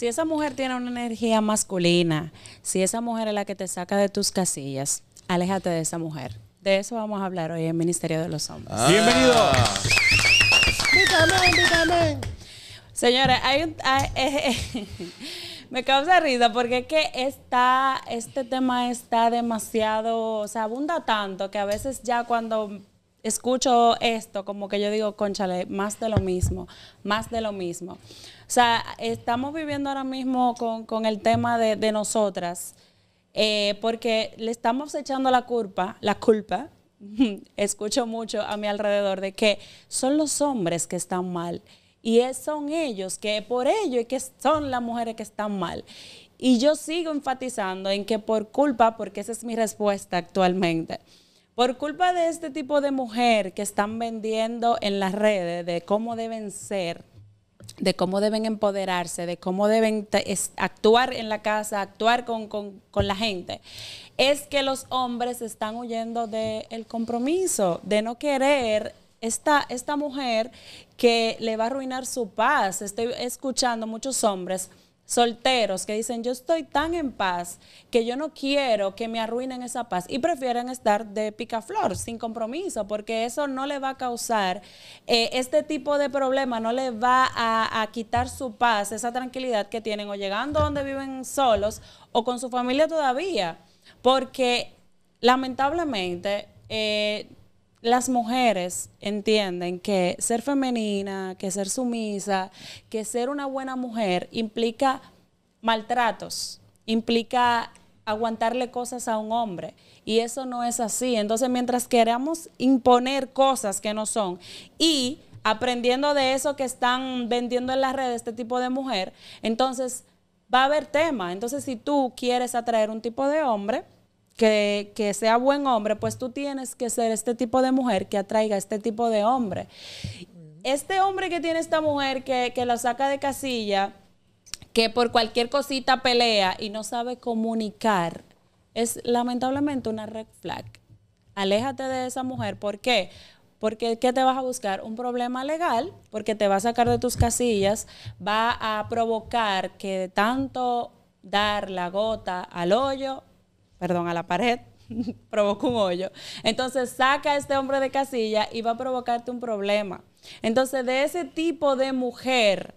Si esa mujer tiene una energía masculina, si esa mujer es la que te saca de tus casillas, aléjate de esa mujer. De eso vamos a hablar hoy en Ministerio de los Hombres. Ah. Bienvenido. Señores, me causa risa porque es que está, este tema está demasiado, o sea, abunda tanto que a veces ya cuando escucho esto, como que yo digo, conchale, más de lo mismo, más de lo mismo. O sea, estamos viviendo ahora mismo con, el tema de, nosotras, eh, porque le estamos echando la culpa, la culpa, escucho mucho a mi alrededor de que son los hombres que están mal. Y es, son ellos que por ello y que son las mujeres que están mal. Y yo sigo enfatizando en que por culpa, porque esa es mi respuesta actualmente por culpa de este tipo de mujer que están vendiendo en las redes de cómo deben ser, de cómo deben empoderarse, de cómo deben actuar en la casa, actuar con, la gente, es que los hombres están huyendo del compromiso, de no querer esta, esta mujer que le va a arruinar su paz. Estoy escuchando muchos hombres solteros que dicen, yo estoy tan en paz que yo no quiero que me arruinen esa paz y prefieren estar de picaflor, sin compromiso, porque eso no le va a causar, eh, este tipo de problema no le va a, quitar su paz, esa tranquilidad que tienen o llegando donde viven solos o con su familia todavía, porque lamentablemente... Eh, las mujeres entienden que ser femenina, que ser sumisa, que ser una buena mujer implica maltratos, implica aguantarle cosas a un hombre. Y eso no es así. Entonces, mientras queramos imponer cosas que no son y aprendiendo de eso que están vendiendo en las redes este tipo de mujer, entonces va a haber tema. Entonces, si tú quieres atraer un tipo de hombre, que, sea buen hombre, pues tú tienes que ser este tipo de mujer que atraiga a este tipo de hombre. Este hombre que tiene esta mujer que, la saca de casilla, que por cualquier cosita pelea y no sabe comunicar, es lamentablemente una red flag. Aléjate de esa mujer. ¿Por qué? Porque ¿qué te vas a buscar? Un problema legal, porque te va a sacar de tus casillas, va a provocar que tanto dar la gota al hoyo, perdón, a la pared, provoca un hoyo. Entonces saca a este hombre de casilla y va a provocarte un problema. Entonces de ese tipo de mujer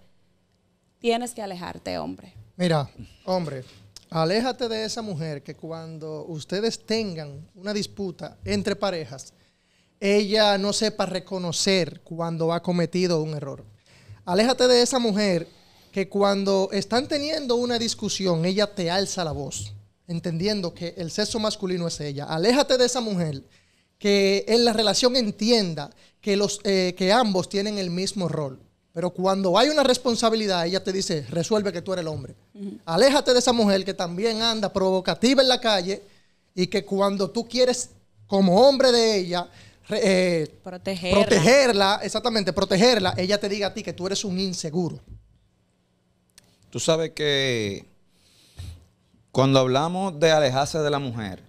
tienes que alejarte, hombre. Mira, hombre, aléjate de esa mujer que cuando ustedes tengan una disputa entre parejas, ella no sepa reconocer cuando ha cometido un error. Aléjate de esa mujer que cuando están teniendo una discusión, ella te alza la voz entendiendo que el sexo masculino es ella. Aléjate de esa mujer, que en la relación entienda que, los, eh, que ambos tienen el mismo rol. Pero cuando hay una responsabilidad, ella te dice, resuelve que tú eres el hombre. Aléjate de esa mujer que también anda provocativa en la calle y que cuando tú quieres, como hombre de ella, eh, protegerla, exactamente, protegerla, ella te diga a ti que tú eres un inseguro. Tú sabes que cuando hablamos de alejarse de la mujer,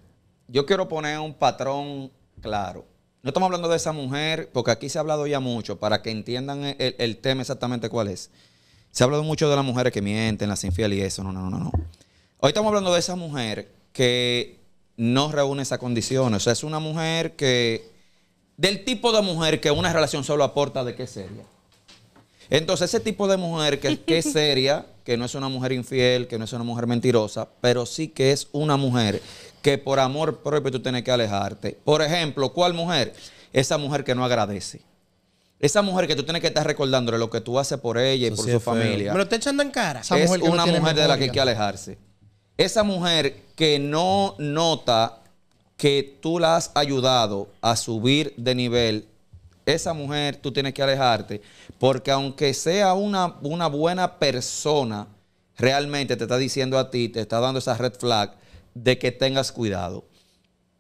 yo quiero poner un patrón claro. No estamos hablando de esa mujer, porque aquí se ha hablado ya mucho, para que entiendan el, tema exactamente cuál es. Se ha hablado mucho de las mujeres que mienten, las infieles y eso. No, no, no, no. Hoy estamos hablando de esa mujer que no reúne esas condiciones. O sea, es una mujer que. Del tipo de mujer que una relación solo aporta de qué seria. Entonces, ese tipo de mujer que, que es seria que no es una mujer infiel, que no es una mujer mentirosa, pero sí que es una mujer que por amor propio tú tienes que alejarte. Por ejemplo, ¿cuál mujer? Esa mujer que no agradece. Esa mujer que tú tienes que estar recordándole lo que tú haces por ella y por su familia. Me lo está echando en cara. es una mujer de la que hay que alejarse. Esa mujer que no nota que tú la has ayudado a subir de nivel esa mujer tú tienes que alejarte, porque aunque sea una, una buena persona, realmente te está diciendo a ti, te está dando esa red flag de que tengas cuidado.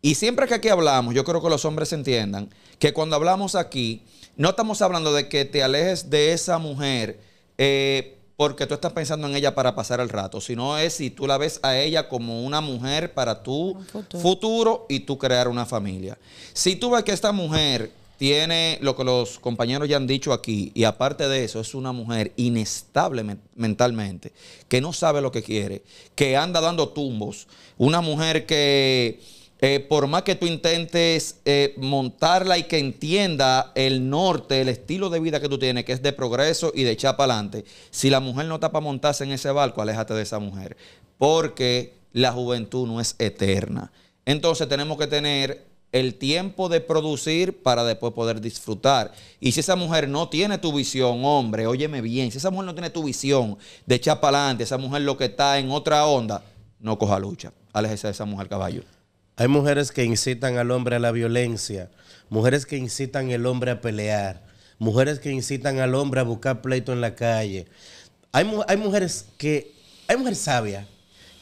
Y siempre que aquí hablamos, yo creo que los hombres entiendan que cuando hablamos aquí, no estamos hablando de que te alejes de esa mujer eh, porque tú estás pensando en ella para pasar el rato, sino es si tú la ves a ella como una mujer para tu futuro. futuro. y tú crear una familia. Si tú ves que esta mujer tiene lo que los compañeros ya han dicho aquí, y aparte de eso, es una mujer inestable mentalmente, que no sabe lo que quiere, que anda dando tumbos, una mujer que eh, por más que tú intentes eh, montarla y que entienda el norte, el estilo de vida que tú tienes, que es de progreso y de echar para adelante, si la mujer no está para montarse en ese barco, aléjate de esa mujer, porque la juventud no es eterna. Entonces tenemos que tener el tiempo de producir para después poder disfrutar. Y si esa mujer no tiene tu visión, hombre, óyeme bien, si esa mujer no tiene tu visión de echar para adelante, esa mujer lo que está en otra onda, no coja lucha. Aléjese de esa mujer, caballo. Hay mujeres que incitan al hombre a la violencia, mujeres que incitan al hombre a pelear, mujeres que incitan al hombre a buscar pleito en la calle. Hay, hay mujeres que, hay mujeres sabias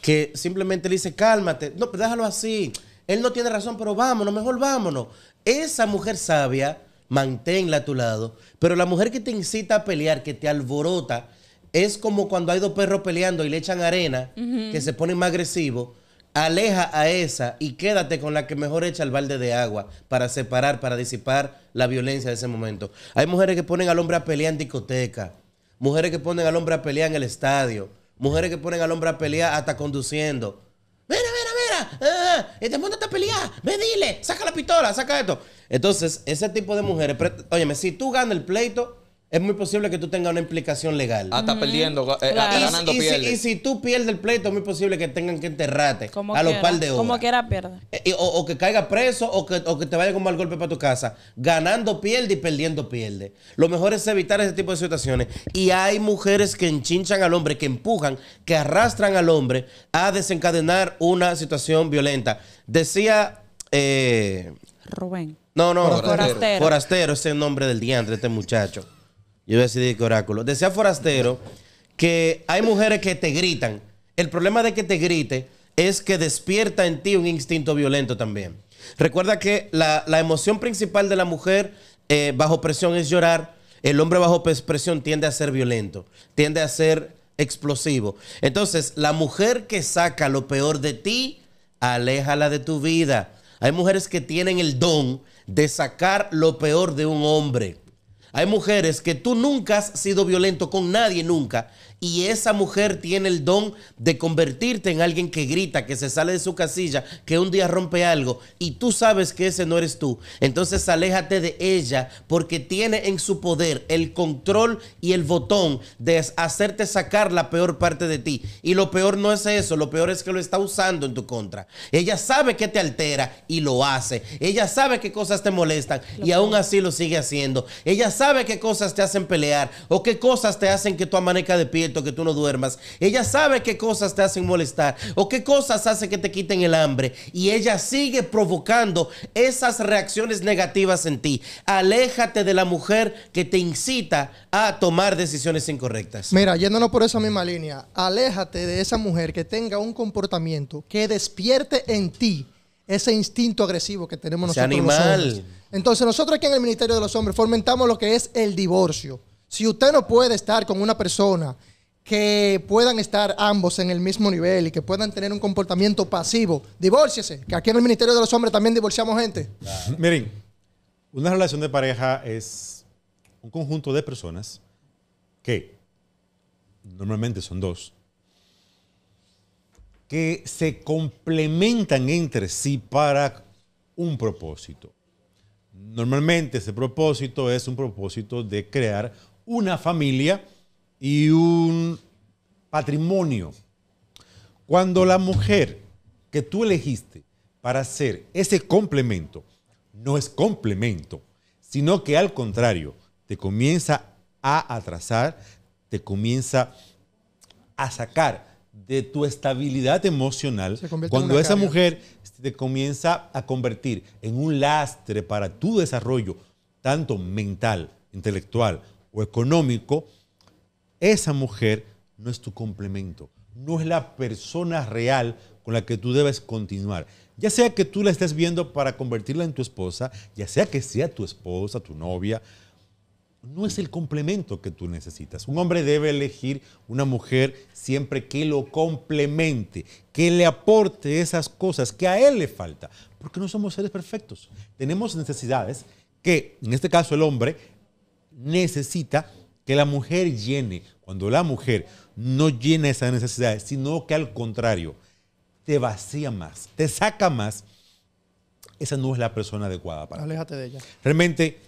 que simplemente le dice, cálmate, no, déjalo así, él no tiene razón, pero vámonos, mejor vámonos. Esa mujer sabia, manténla a tu lado. Pero la mujer que te incita a pelear, que te alborota, es como cuando hay dos perros peleando y le echan arena, que se ponen más agresivos. Aleja a esa y quédate con la que mejor echa el balde de agua para separar, para disipar la violencia de ese momento. Hay mujeres que ponen al hombre a pelear en discoteca, mujeres que ponen al hombre a pelear en el estadio, mujeres que ponen al hombre a pelear hasta conduciendo ah, este mundo está peleado, ¡Me dile, saca la pistola, saca esto. Entonces, ese tipo de mujeres, óyeme, si tú ganas el pleito, es muy posible que tú tengas una implicación legal. Hasta ah, perdiendo, eh, ganando y, y, Si, y, si, tú pierdes el pleito, es muy posible que tengan que enterrarte a los par de horas. Como quiera, pierde. Eh, o, que caiga preso o que, te vaya con mal golpe para tu casa. Ganando pierde y perdiendo pierde. Lo mejor es evitar ese tipo de situaciones. Y hay mujeres que enchinchan al hombre, que empujan, que arrastran al hombre a desencadenar una situación violenta. Decía... Eh, Rubén. No, no, forastero. Forastero, es el nombre del diantre, este muchacho. Yo decidí que oráculo. Decía Forastero que hay mujeres que te gritan. El problema de que te grite es que despierta en ti un instinto violento también. Recuerda que la, emoción principal de la mujer eh, bajo presión es llorar. El hombre bajo presión tiende a ser violento, tiende a ser explosivo. Entonces, la mujer que saca lo peor de ti, aléjala de tu vida. Hay mujeres que tienen el don de sacar lo peor de un hombre. Hay mujeres que tú nunca has sido violento con nadie, nunca, y esa mujer tiene el don de convertirte en alguien que grita, que se sale de su casilla, que un día rompe algo, y tú sabes que ese no eres tú. Entonces aléjate de ella porque tiene en su poder el control y el botón de hacerte sacar la peor parte de ti. Y lo peor no es eso, lo peor es que lo está usando en tu contra. Ella sabe que te altera y lo hace. Ella sabe que cosas te molestan y aún así lo sigue haciendo. Ella sabe sabe qué cosas te hacen pelear o qué cosas te hacen que tú amanezca o que tú no duermas. Ella sabe qué cosas te hacen molestar o qué cosas hace que te quiten el hambre. Y ella sigue provocando esas reacciones negativas en ti. Aléjate de la mujer que te incita a tomar decisiones incorrectas. Mira, yéndonos por esa misma línea, aléjate de esa mujer que tenga un comportamiento que despierte en ti ese instinto agresivo que tenemos nosotros. Animal. Entonces nosotros aquí en el Ministerio de los Hombres fomentamos lo que es el divorcio. Si usted no puede estar con una persona que puedan estar ambos en el mismo nivel y que puedan tener un comportamiento pasivo, divórciese, que aquí en el Ministerio de los Hombres también divorciamos gente. Miren, una relación de pareja es un conjunto de personas que normalmente son dos, que se complementan entre sí para un propósito. Normalmente ese propósito es un propósito de crear una familia y un patrimonio. Cuando la mujer que tú elegiste para hacer ese complemento no es complemento, sino que al contrario, te comienza a atrasar, te comienza a sacar de tu estabilidad emocional cuando esa mujer te comienza a convertir en un lastre para tu desarrollo, tanto mental, intelectual o económico, esa mujer no es tu complemento, no es la persona real con la que tú debes continuar. Ya sea que tú la estés viendo para convertirla en tu esposa, ya sea que sea tu esposa, tu novia, no es el complemento que tú necesitas. Un hombre debe elegir una mujer siempre que lo complemente, que le aporte esas cosas que a él le falta, porque no somos seres perfectos. Tenemos necesidades que, en este caso, el hombre necesita que la mujer llene. Cuando la mujer no llena esas necesidades, sino que al contrario, te vacía más, te saca más, esa no es la persona adecuada para Aléjate de ella. Realmente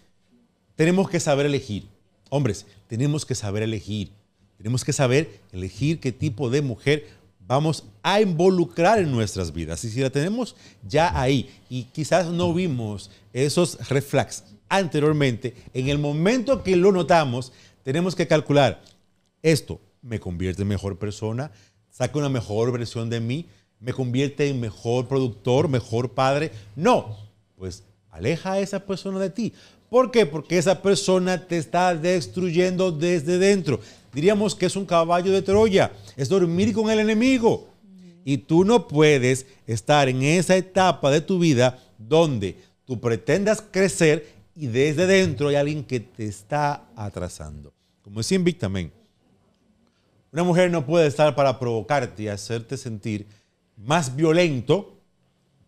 tenemos que saber elegir. Hombres, tenemos que saber elegir. Tenemos que saber elegir qué tipo de mujer vamos a involucrar en nuestras vidas. Y si la tenemos ya ahí y quizás no vimos esos reflex anteriormente, en el momento que lo notamos, tenemos que calcular, esto me convierte en mejor persona, saca una mejor versión de mí, me convierte en mejor productor, mejor padre. No, pues aleja a esa persona de ti. ¿Por qué? Porque esa persona te está destruyendo desde dentro. Diríamos que es un caballo de Troya, es dormir con el enemigo. Y tú no puedes estar en esa etapa de tu vida donde tú pretendas crecer y desde dentro hay alguien que te está atrasando. Como decía Vic también, una mujer no puede estar para provocarte y hacerte sentir más violento,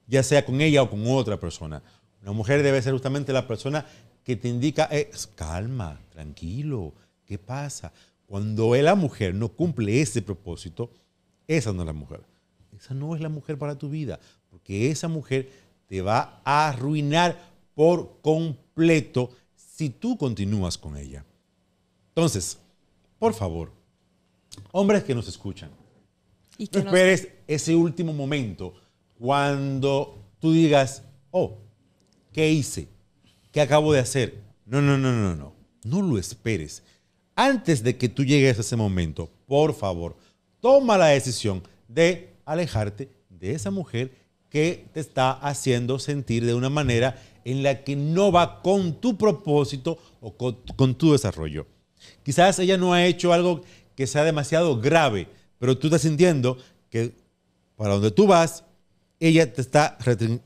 ya sea con ella o con otra persona. Una mujer debe ser justamente la persona que te indica es eh, calma, tranquilo, ¿qué pasa? Cuando la mujer no cumple ese propósito, esa no es la mujer. Esa no es la mujer para tu vida, porque esa mujer te va a arruinar por completo si tú continúas con ella. Entonces, por favor, hombres que nos escuchan, esperes ese último momento cuando tú digas, oh, ¿qué hice? que acabo de hacer. No, no, no, no, no. No lo esperes. Antes de que tú llegues a ese momento, por favor, toma la decisión de alejarte de esa mujer que te está haciendo sentir de una manera en la que no va con tu propósito o con, tu desarrollo. Quizás ella no ha hecho algo que sea demasiado grave, pero tú estás sintiendo que para donde tú vas, ella te está...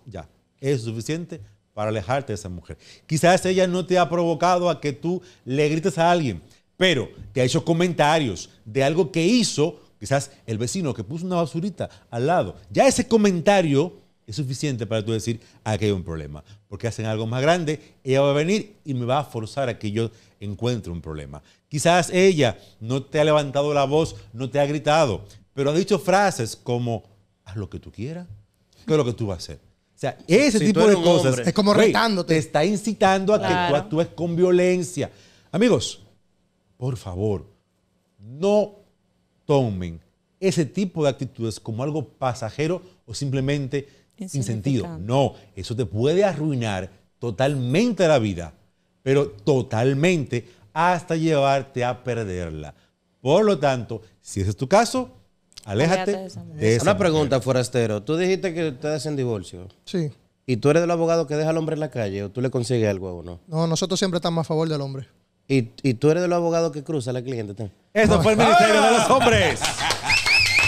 Ya, es suficiente para alejarte de esa mujer. Quizás ella no te ha provocado a que tú le grites a alguien, pero te ha hecho comentarios de algo que hizo, quizás el vecino que puso una basurita al lado. Ya ese comentario es suficiente para tú decir, aquí hay un problema, porque hacen algo más grande, ella va a venir y me va a forzar a que yo encuentre un problema. Quizás ella no te ha levantado la voz, no te ha gritado, pero ha dicho frases como, haz lo que tú quieras, ¿qué es lo que tú vas a hacer? O sea, ese tipo de cosas. es como retándote. te está incitando a que tú actúes con violencia. Amigos, por favor, no tomen ese tipo de actitudes como algo pasajero o simplemente sin sentido. No, eso te puede arruinar totalmente la vida, pero totalmente hasta llevarte a perderla. Por lo tanto, si ese es tu caso, Aléjate Una pregunta, forastero. Tú dijiste que ustedes en divorcio. Sí. ¿Y tú eres del abogado que deja al hombre en la calle o tú le consigues algo a uno? No, nosotros siempre estamos a favor del hombre. ¿Y, tú eres del abogado que cruza la cliente? ¡Eso fue el Ministerio de los Hombres.